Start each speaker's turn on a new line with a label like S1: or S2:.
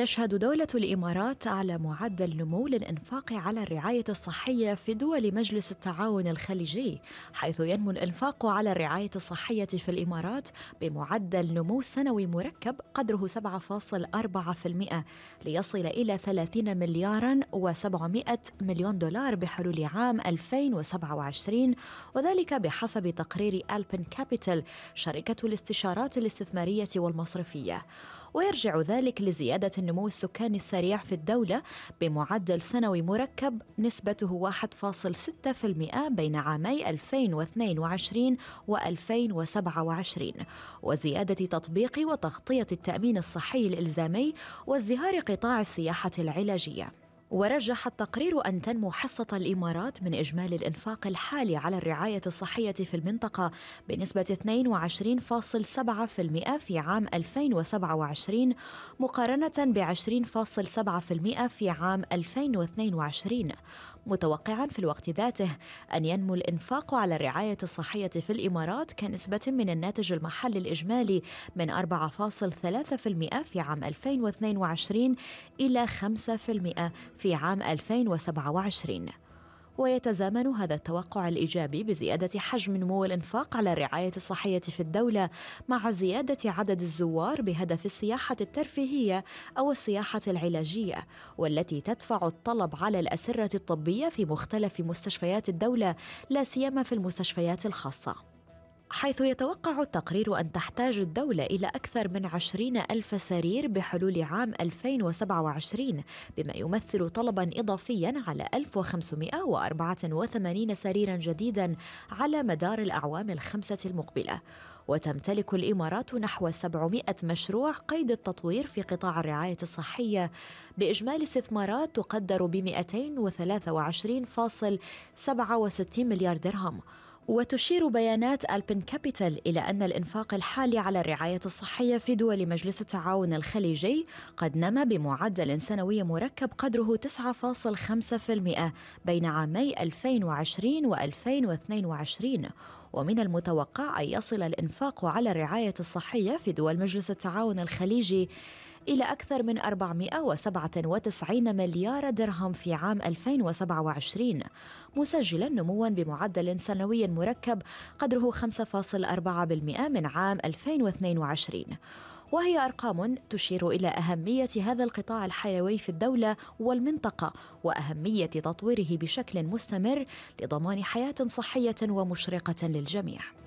S1: تشهد دولة الإمارات أعلى معدل نمو للإنفاق على الرعاية الصحية في دول مجلس التعاون الخليجي، حيث ينمو الإنفاق على الرعاية الصحية في الإمارات بمعدل نمو سنوي مركب قدره 7.4% ليصل إلى 30 مليار و700 مليون دولار بحلول عام 2027 وذلك بحسب تقرير ألبن كابيتال شركة الاستشارات الاستثمارية والمصرفية. ويرجع ذلك لزيادة النمو السكاني السريع في الدولة بمعدل سنوي مركب نسبته 1.6% بين عامي 2022 و 2027 وزيادة تطبيق وتغطية التأمين الصحي الإلزامي وازدهار قطاع السياحة العلاجية ورجح التقرير أن تنمو حصة الإمارات من إجمالي الإنفاق الحالي على الرعاية الصحية في المنطقة بنسبة 22.7% في عام 2027 مقارنة ب 20.7% في عام 2022 متوقعا في الوقت ذاته أن ينمو الإنفاق على الرعاية الصحية في الإمارات كنسبة من الناتج المحلي الإجمالي من 4.3% في عام 2022 إلى 5% في عام 2027 ويتزامن هذا التوقع الإيجابي بزيادة حجم نمو الإنفاق على الرعاية الصحية في الدولة مع زيادة عدد الزوار بهدف السياحة الترفيهية أو السياحة العلاجية والتي تدفع الطلب على الأسرة الطبية في مختلف مستشفيات الدولة لا سيما في المستشفيات الخاصة حيث يتوقع التقرير أن تحتاج الدولة إلى أكثر من 20 ألف سرير بحلول عام 2027 بما يمثل طلبا إضافيا على 1584 سريرا جديدا على مدار الأعوام الخمسة المقبلة وتمتلك الإمارات نحو 700 مشروع قيد التطوير في قطاع الرعاية الصحية بإجمالي استثمارات تقدر ب 223.67 مليار درهم وتشير بيانات ألبن كابيتال إلى أن الإنفاق الحالي على الرعاية الصحية في دول مجلس التعاون الخليجي قد نما بمعدل سنوي مركب قدره 9.5% بين عامي 2020 و 2022 ومن المتوقع أن يصل الإنفاق على الرعاية الصحية في دول مجلس التعاون الخليجي إلى أكثر من 497 مليار درهم في عام 2027 مسجلا نموا بمعدل سنوي مركب قدره 5.4% من عام 2022 وهي أرقام تشير إلى أهمية هذا القطاع الحيوي في الدولة والمنطقة وأهمية تطويره بشكل مستمر لضمان حياة صحية ومشرقة للجميع.